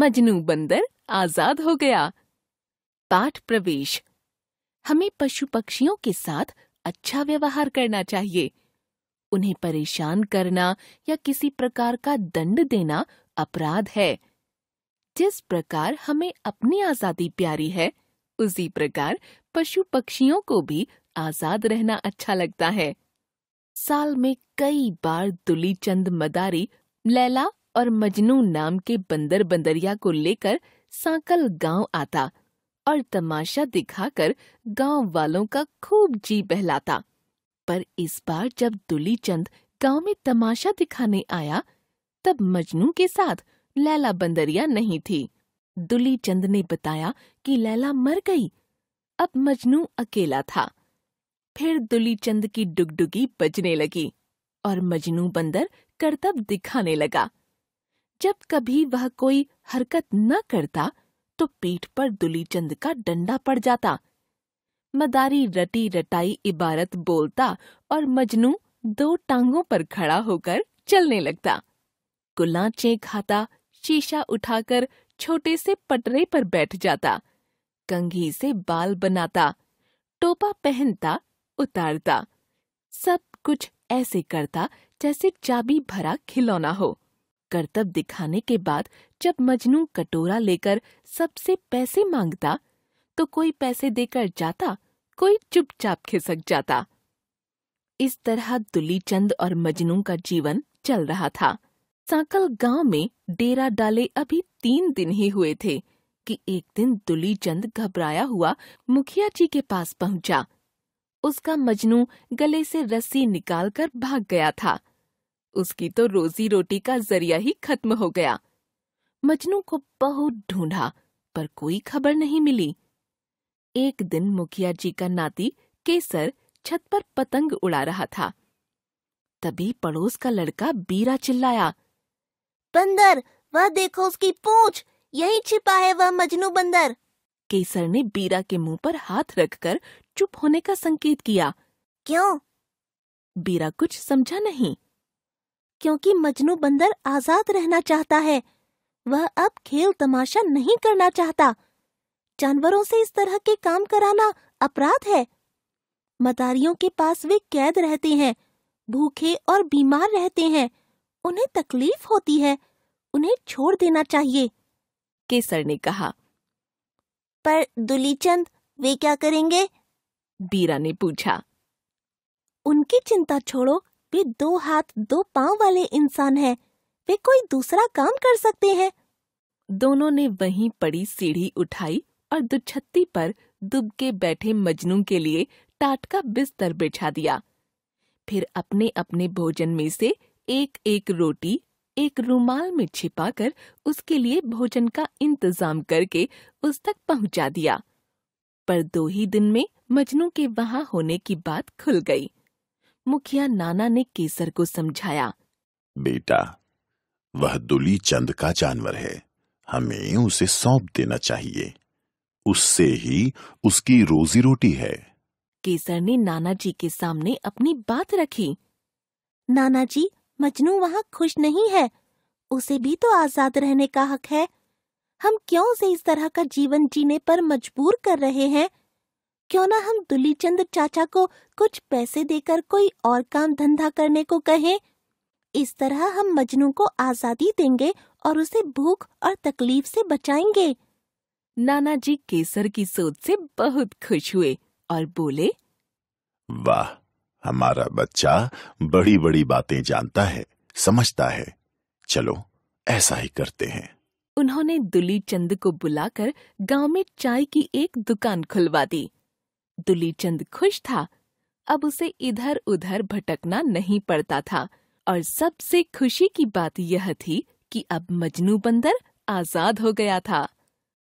मजनू बंदर आजाद हो गया पाठ प्रवेश हमें पशु पक्षियों के साथ अच्छा व्यवहार करना चाहिए उन्हें परेशान करना या किसी प्रकार का दंड देना अपराध है जिस प्रकार हमें अपनी आजादी प्यारी है उसी प्रकार पशु पक्षियों को भी आजाद रहना अच्छा लगता है साल में कई बार दुली चंद मदारी लैला और मजनू नाम के बंदर बंदरिया को लेकर सांकल गांव आता और तमाशा दिखाकर गांव वालों का खूब जी बहलाता पर इस बार जब दुली चंद गांव में तमाशा दिखाने आया तब मजनू के साथ लैला बंदरिया नहीं थी दुली चंद ने बताया कि लैला मर गई अब मजनू अकेला था फिर दुली चंद की डुगडुगी बजने लगी और मजनू बंदर करतब दिखाने लगा जब कभी वह कोई हरकत न करता तो पीठ पर दुलीचंद का डंडा पड़ जाता मदारी रटी रटाई इबारत बोलता और मजनू दो टांगों पर खड़ा होकर चलने लगता गुलाचे खाता शीशा उठाकर छोटे से पटरे पर बैठ जाता कंघी से बाल बनाता टोपा पहनता उतारता सब कुछ ऐसे करता जैसे चाबी भरा खिलौना हो करतब दिखाने के बाद जब मजनू कटोरा लेकर सबसे पैसे मांगता तो कोई पैसे देकर जाता कोई चुपचाप खिसक जाता इस तरह दुलीचंद और मजनू का जीवन चल रहा था साकल गांव में डेरा डाले अभी तीन दिन ही हुए थे कि एक दिन दुलीचंद घबराया हुआ मुखिया जी के पास पहुंचा उसका मजनू गले से रस्सी निकालकर भाग गया था उसकी तो रोजी रोटी का जरिया ही खत्म हो गया मजनू को बहुत ढूंढा पर कोई खबर नहीं मिली एक दिन मुखिया जी का नाती केसर छत पर पतंग उड़ा रहा था तभी पड़ोस का लड़का बीरा चिल्लाया बंदर वह देखो उसकी पूछ यही छिपा है वह मजनू बंदर केसर ने बीरा के मुंह पर हाथ रखकर चुप होने का संकेत किया क्यों बीरा कुछ समझा नहीं क्योंकि मजनू बंदर आजाद रहना चाहता है वह अब खेल तमाशा नहीं करना चाहता जानवरों से इस तरह के काम कराना अपराध है मदारियों के पास वे कैद रहते हैं भूखे और बीमार रहते हैं उन्हें तकलीफ होती है उन्हें छोड़ देना चाहिए केसर ने कहा पर दुलीचंद वे क्या करेंगे बीरा ने पूछा उनकी चिंता छोड़ो वे दो हाथ दो पांव वाले इंसान हैं वे कोई दूसरा काम कर सकते हैं दोनों ने वहीं पड़ी सीढ़ी उठाई और दुछत्ती पर दुबके बैठे मजनू के लिए टाट का बिस्तर बिछा दिया फिर अपने अपने भोजन में से एक एक रोटी एक रूमाल में छिपाकर उसके लिए भोजन का इंतजाम करके उस तक पहुंचा दिया पर दो ही दिन में मजनू के वहां होने की बात खुल गई मुखिया नाना ने केसर को समझाया बेटा वह दुली चंद का जानवर है हमें उसे सौंप देना चाहिए उससे ही उसकी रोजी रोटी है केसर ने नाना जी के सामने अपनी बात रखी नाना जी मजनू वहाँ खुश नहीं है उसे भी तो आजाद रहने का हक है हम क्यों उसे इस तरह का जीवन जीने पर मजबूर कर रहे हैं क्यों ना हम दुली चंद चाचा को कुछ पैसे देकर कोई और काम धंधा करने को कहें इस तरह हम मजनू को आजादी देंगे और उसे भूख और तकलीफ से बचाएंगे नाना जी केसर की सोच से बहुत खुश हुए और बोले वाह हमारा बच्चा बड़ी बड़ी बातें जानता है समझता है चलो ऐसा ही करते हैं उन्होंने दुली चंद को बुलाकर गांव में चाय की एक दुकान खुलवा दी दुलीचंद खुश था अब उसे इधर उधर भटकना नहीं पड़ता था और सबसे खुशी की बात यह थी कि अब मजनू बंदर आजाद हो गया था